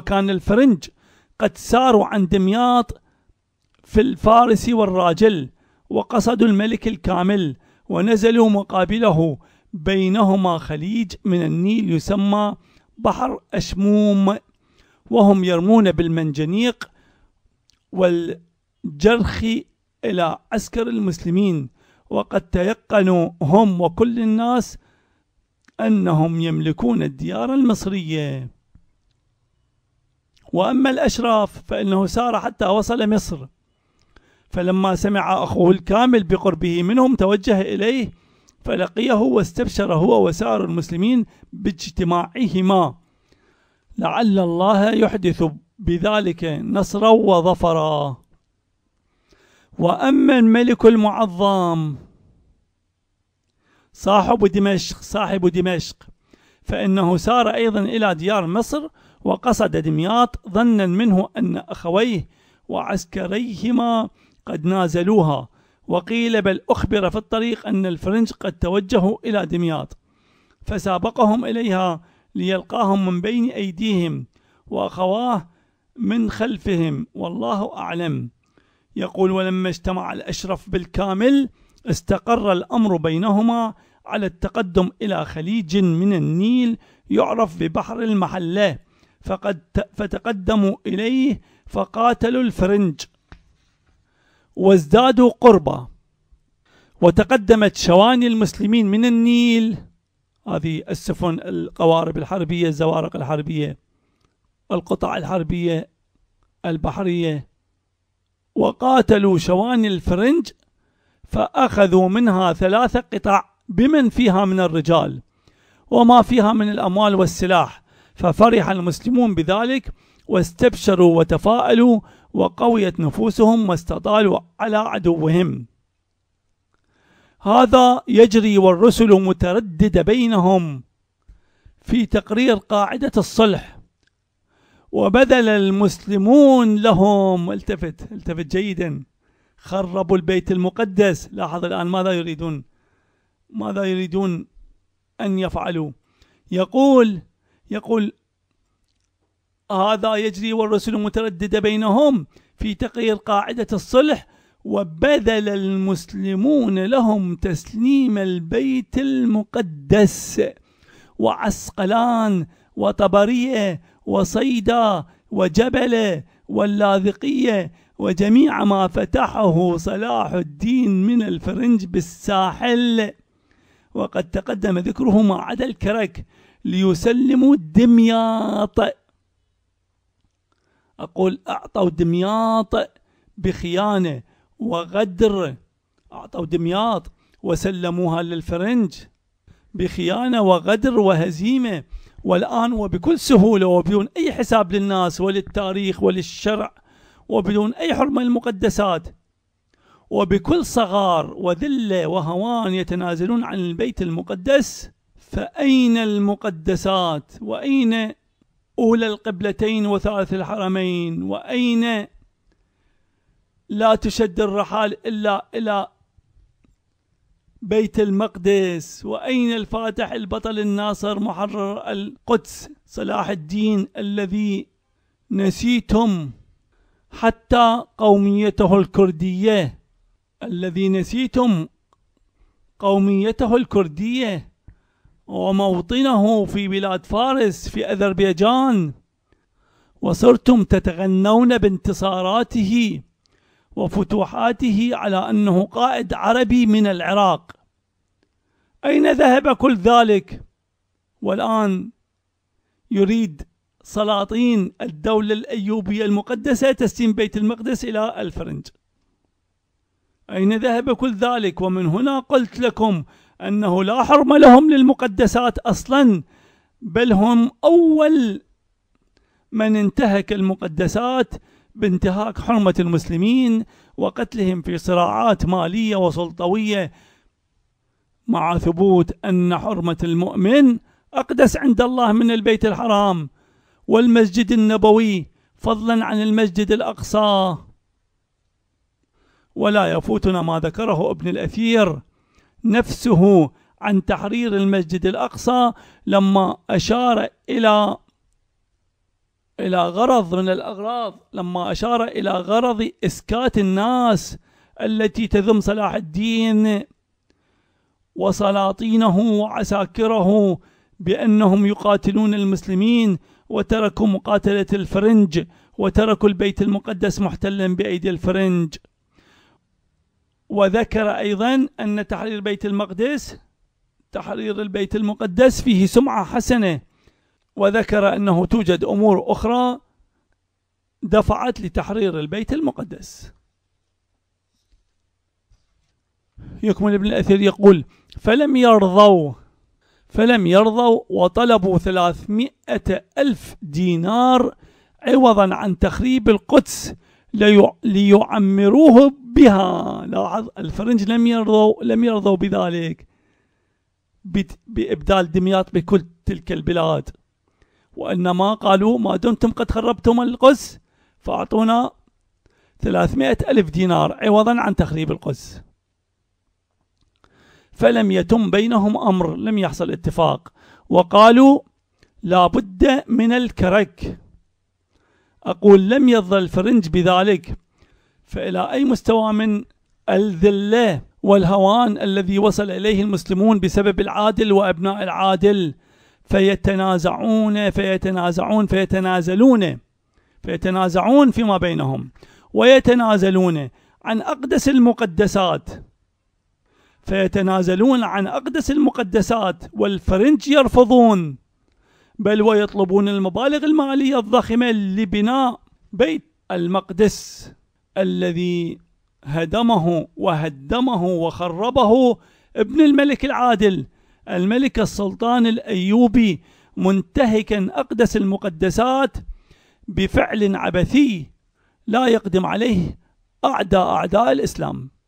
فكان الفرنج قد ساروا عن دمياط في الفارس والراجل وقصدوا الملك الكامل ونزلوا مقابله بينهما خليج من النيل يسمى بحر أشموم وهم يرمون بالمنجنيق والجرخ إلى عسكر المسلمين وقد تيقنوا هم وكل الناس أنهم يملكون الديار المصرية وأما الأشراف فإنه سار حتى وصل مصر فلما سمع أخوه الكامل بقربه منهم توجه إليه فلقيه واستبشر هو وسائر المسلمين باجتماعهما لعل الله يحدث بذلك نصرا وظفرا وأما الملك المعظم صاحب دمشق صاحب دمشق فإنه سار أيضا إلى ديار مصر وقصد دمياط ظنا منه أن أخويه وعسكريهما قد نازلوها وقيل بل أخبر في الطريق أن الفرنج قد توجهوا إلى دمياط فسابقهم إليها ليلقاهم من بين أيديهم وأخواه من خلفهم والله أعلم يقول ولما اجتمع الأشرف بالكامل استقر الأمر بينهما على التقدم إلى خليج من النيل يعرف ببحر المحلة فقد فتقدموا إليه فقاتلوا الفرنج وازدادوا قربا وتقدمت شواني المسلمين من النيل هذه السفن القوارب الحربية الزوارق الحربية القطع الحربية البحرية وقاتلوا شواني الفرنج فأخذوا منها ثلاثة قطع بمن فيها من الرجال وما فيها من الأموال والسلاح ففرح المسلمون بذلك واستبشروا وتفاءلوا وقويت نفوسهم واستطالوا على عدوهم هذا يجري والرسل مترددة بينهم في تقرير قاعدة الصلح وبذل المسلمون لهم التفت التفت جيدا خربوا البيت المقدس لاحظ الآن ماذا يريدون ماذا يريدون أن يفعلوا يقول يقول هذا يجري والرسل متردد بينهم في تقرير قاعدة الصلح وبذل المسلمون لهم تسليم البيت المقدس وعسقلان وطبرية وصيدا وجبلة واللاذقية وجميع ما فتحه صلاح الدين من الفرنج بالساحل وقد تقدم ذكره ما عدا الكرك ليسلموا دمياط أقول أعطوا دمياط بخيانة وغدر أعطوا دمياط وسلموها للفرنج بخيانة وغدر وهزيمة والآن وبكل سهولة وبدون أي حساب للناس وللتاريخ وللشرع وبدون أي حرمة للمقدسات وبكل صغار وذلة وهوان يتنازلون عن البيت المقدس فأين المقدسات وأين أولى القبلتين وثالث الحرمين وأين لا تشد الرحال إلا إلى بيت المقدس وأين الفاتح البطل الناصر محرر القدس صلاح الدين الذي نسيتم حتى قوميته الكردية الذي نسيتم قوميته الكردية وموطنه في بلاد فارس في أذربيجان وصرتم تتغنون بانتصاراته وفتوحاته على أنه قائد عربي من العراق أين ذهب كل ذلك؟ والآن يريد سلاطين الدولة الأيوبية المقدسة تسليم بيت المقدس إلى الفرنج أين ذهب كل ذلك؟ ومن هنا قلت لكم أنه لا حرم لهم للمقدسات أصلا بل هم أول من انتهك المقدسات بانتهاك حرمة المسلمين وقتلهم في صراعات مالية وسلطوية مع ثبوت أن حرمة المؤمن أقدس عند الله من البيت الحرام والمسجد النبوي فضلا عن المسجد الأقصى ولا يفوتنا ما ذكره ابن الأثير نفسه عن تحرير المسجد الأقصى لما أشار إلى إلى غرض من الأغراض لما أشار إلى غرض إسكات الناس التي تذم صلاح الدين وسلاطينه وعساكره بأنهم يقاتلون المسلمين وتركوا مقاتلة الفرنج وتركوا البيت المقدس محتلا بأيدي الفرنج وذكر أيضا أن تحرير بيت المقدس تحرير البيت المقدس فيه سمعة حسنة وذكر أنه توجد أمور أخرى دفعت لتحرير البيت المقدس يكمل ابن الأثير يقول فلم يرضوا فلم يرضوا وطلبوا ثلاثمائة ألف دينار عوضا عن تخريب القدس ليعمروه بها لاحظ الفرنج لم يرضوا لم يرضوا بذلك بإبدال دمياط بكل تلك البلاد وإنما قالوا ما دمتم قد خربتم القدس فأعطونا 300 ألف دينار عوضا عن تخريب القدس فلم يتم بينهم أمر لم يحصل اتفاق وقالوا لابد من الكرك أقول لم يرضى الفرنج بذلك فإلى أي مستوى من الذلة والهوان الذي وصل إليه المسلمون بسبب العادل وأبناء العادل فيتنازعون فيتنازعون فيتنازلون فيتنازعون فيما بينهم ويتنازلون عن أقدس المقدسات فيتنازلون عن أقدس المقدسات والفرنج يرفضون بل ويطلبون المبالغ المالية الضخمة لبناء بيت المقدس الذي هدمه وهدمه وخربه ابن الملك العادل الملك السلطان الايوبي منتهكا اقدس المقدسات بفعل عبثي لا يقدم عليه اعداء اعداء الاسلام